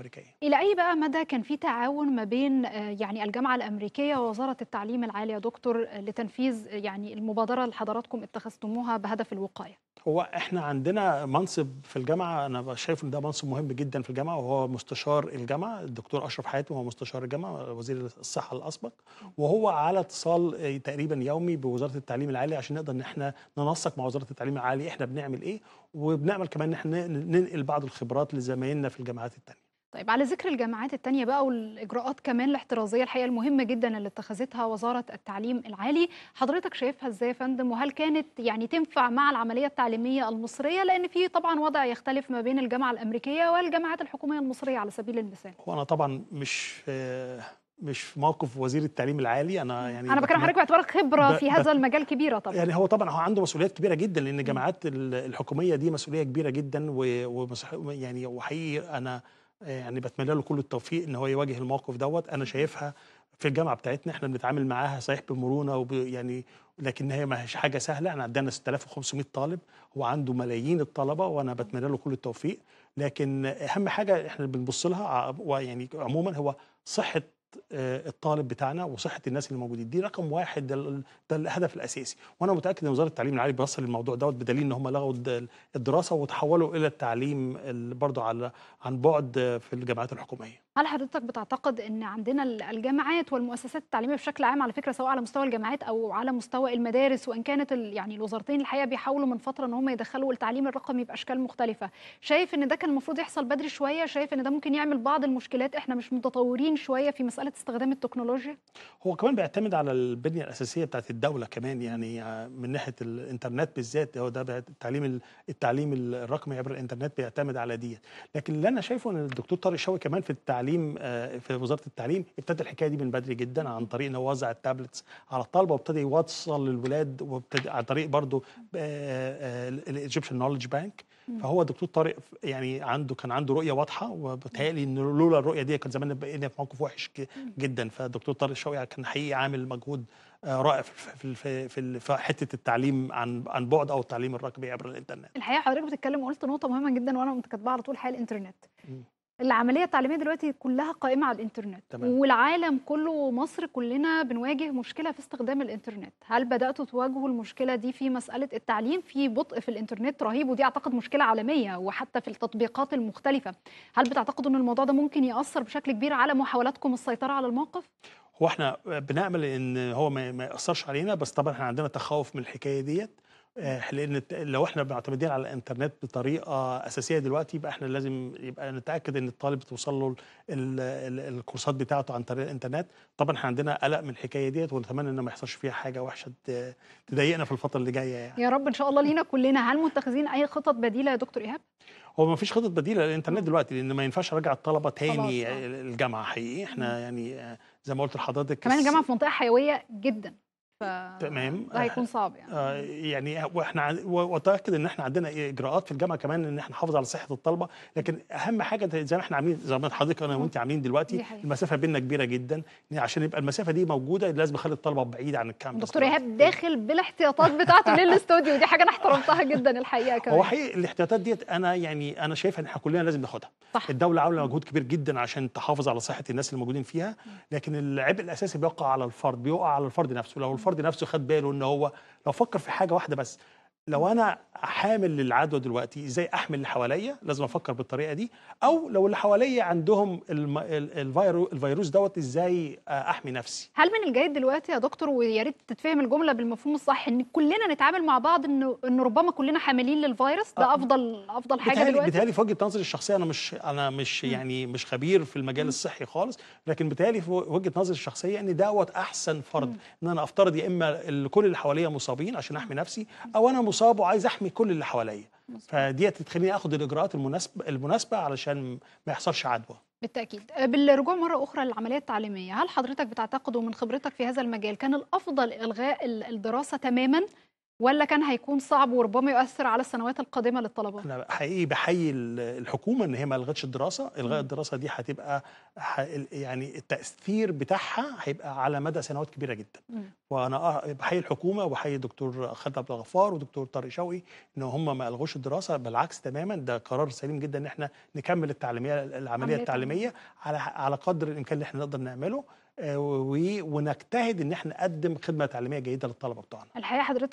الامريكيه. الى اي بقى مدى كان في تعاون ما بين آه، يعني الجامعه الامريكيه ووزاره التعليم العالي يا دكتور آه، لتنفيذ آه، يعني المبادره اللي حضراتكم اتخذتموها بهدف الوقايه؟ هو احنا عندنا منصب في الجامعه انا شايف ان ده منصب مهم جدا في الجامعه وهو مستشار الجامعه الدكتور اشرف حياتي هو مستشار الجامعه وزير الصحه الاسبق وهو على اتصال تقريبا يومي بوزاره التعليم العالي عشان نقدر ان احنا ننسق مع وزاره التعليم العالي احنا بنعمل ايه وبنعمل كمان ان احنا ننقل بعض الخبرات لزمايلنا في الجامعات الثانيه. طيب على ذكر الجامعات التانية بقى والإجراءات كمان الاحترازية الحقيقة المهمة جدا اللي اتخذتها وزارة التعليم العالي حضرتك شايفها ازاي يا فندم وهل كانت يعني تنفع مع العملية التعليمية المصرية لأن في طبعا وضع يختلف ما بين الجامعة الأمريكية والجامعات الحكومية المصرية على سبيل المثال وأنا طبعا مش مش في موقف وزير التعليم العالي انا يعني انا بكلم حضرتك باعتبارك خبره في هذا المجال كبيره طبعا يعني هو طبعا هو عنده مسؤوليات كبيره جدا لان الجامعات الحكوميه دي مسؤوليه كبيره جدا يعني وحقيقي انا آه، يعني بتمنى له كل التوفيق ان هو يواجه الموقف دوت انا شايفها في الجامعه بتاعتنا احنا بنتعامل معاها صحيح بمرونه وب... يعني لكن هي ما هيش حاجه سهله احنا عندنا 6500 طالب هو عنده ملايين الطلبه وانا بتمنى له كل التوفيق لكن اهم حاجه احنا بنبص لها ويعني عموما هو صحه آه، الطالب بتاعنا وصحه الناس اللي موجودين دي رقم واحد ده, ده الهدف الاساسي وانا متاكد ان وزاره التعليم العالي بيوصل الموضوع دوت بدليل ان هم لغوا الدراسه وتحولوا الى التعليم برضه على عن بعد في الجامعات الحكوميه هل حضرتك بتعتقد ان عندنا الجامعات والمؤسسات التعليميه بشكل عام على فكره سواء على مستوى الجامعات او على مستوى المدارس وان كانت يعني الوزارتين الحقيقه بيحاولوا من فتره ان هم يدخلوا التعليم الرقمي باشكال مختلفه شايف ان ده كان المفروض يحصل بدري شويه شايف ان ده ممكن يعمل بعض المشكلات احنا مش متطورين شويه في مساله استخدام التكنولوجيا هو كمان بيعتمد على البنيه الاساسيه بتاعت الدوله كمان يعني آه، من ناحيه الانترنت بالذات هو ده التعليم التعليم الرقمي عبر الانترنت بيعتمد على ديت لكن اللي انا شايفه ان الدكتور طارق شوقي كمان في التعليم التعليم آه، في وزاره التعليم ابتدى الحكايه دي من بدري جدا عن طريق ان هو وزع التابلتس على الطلبه وابتدى يوصل للولاد وابتدى عن طريق برضه الايجيبشن نولج بانك فهو دكتور طارق يعني عنده كان عنده رؤيه واضحه وبتهيألي ان لولا الرؤيه دي كان زماننا بقينا في موقف وحش جدا فدكتور طارق شوقي كان حقيقي عامل مجهود آه، رائع في في في, في حته التعليم عن عن بعد او التعليم الرقمي عبر الانترنت. الحقيقه حضرتك بتتكلم وقلت نقطه مهمه جدا وانا كنت كاتباها على طول حال الانترنت. العمليه التعليميه دلوقتي كلها قائمه على الانترنت تمام. والعالم كله ومصر كلنا بنواجه مشكله في استخدام الانترنت هل بداتوا تواجهوا المشكله دي في مساله التعليم في بطء في الانترنت رهيب ودي اعتقد مشكله عالميه وحتى في التطبيقات المختلفه هل بتعتقدوا ان الموضوع ده ممكن ياثر بشكل كبير على محاولاتكم السيطره على الموقف هو احنا بنامل ان هو ما ياثرش علينا بس طبعا احنا عندنا تخوف من الحكايه ديت آه، لان لو احنا معتمدين على الانترنت بطريقه اساسيه دلوقتي يبقى احنا لازم يبقى نتاكد ان الطالب توصل له الكورسات بتاعته عن طريق الانترنت طبعا احنا عندنا قلق من الحكايه ديت ونتمنى ان ما يحصلش فيها حاجه وحشه تضايقنا في الفتره اللي جايه يعني. يا رب ان شاء الله لينا كلنا هل متخذين اي خطط بديله يا دكتور ايهاب هو ما فيش خطط بديله للانترنت آه. دلوقتي لان ما ينفعش ارجع الطلبه تاني آه. الجامعه حقيقي احنا يعني زي ما قلت لحضرتك كمان الجامعه في منطقه حيويه جدا ف... تمام هيكون آه، صعب يعني آه يعني واحنا واتاكد ان احنا عندنا إيه، اجراءات في الجامعه كمان ان احنا نحافظ على صحه الطلبه لكن اهم حاجه زي ما احنا عاملين زي ما حضرتك انا وانت عاملين دلوقتي المسافه بيننا كبيره جدا يعني عشان يبقى المسافه دي موجوده لازم اخلي الطلبه بعيد عن الكامبس دكتور ايهاب داخل بالاحتياطات بتاعته للاستوديو دي حاجه انا احترمتها جدا الحقيقه كمان هو حقيقي الاحتياطات ديت انا يعني انا شايفها ان احنا كلنا لازم ناخدها صح. الدوله عامله مجهود كبير جدا عشان تحافظ على صحه الناس اللي موجودين فيها لكن العبء الاساسي بيقع على الفرد بيقع على الفرد نفسه لو الفرد نفسه خد باله ان هو لو فكر في حاجه واحده بس لو انا حامل للعدوى دلوقتي ازاي احمل اللي حواليا لازم افكر بالطريقه دي او لو اللي حواليا عندهم الفيروس دوت ازاي احمي نفسي هل من الجيد دلوقتي يا دكتور ويا ريت تتفهم الجمله بالمفهوم الصح ان كلنا نتعامل مع بعض انه ان ربما كلنا حاملين للفيروس ده آه. افضل افضل حاجه بتهالي دلوقتي بتهالي في وجهه نظري الشخصيه انا مش انا مش يعني مش خبير في المجال الصحي خالص لكن بتهالي في وجهه نظري الشخصيه ان دوت احسن فرض ان انا افترض يا اما كل اللي حواليا مصابين عشان احمي نفسي او انا مصاب وعايز احمي كل اللي حواليا فديت تخليني اخد الاجراءات المناسبه المناسبه علشان ما يحصلش عدوى بالتاكيد آه، بالرجوع مره اخرى للعمليه التعليميه هل حضرتك بتعتقد ومن خبرتك في هذا المجال كان الافضل الغاء الدراسه تماما ولا كان هيكون صعب وربما يؤثر على السنوات القادمه للطلبه؟ انا حقيقي بحيي الحكومه ان هي ما الغتش الدراسه، الغاء الدراسه دي هتبقى يعني التاثير بتاعها هيبقى على مدى سنوات كبيره جدا. م. وانا أه، بحيي الحكومه وبحيي الدكتور خالد عبد الغفار ودكتور طارق شوقي ان هم ما الغوش الدراسه بالعكس تماما ده قرار سليم جدا ان احنا نكمل التعليميه العمليه التعليميه على على قدر الامكان اللي احنا نقدر نعمله آه، ونجتهد ان احنا نقدم خدمه تعليميه جيده للطلبه بتوعنا. الحقيقه حضرتك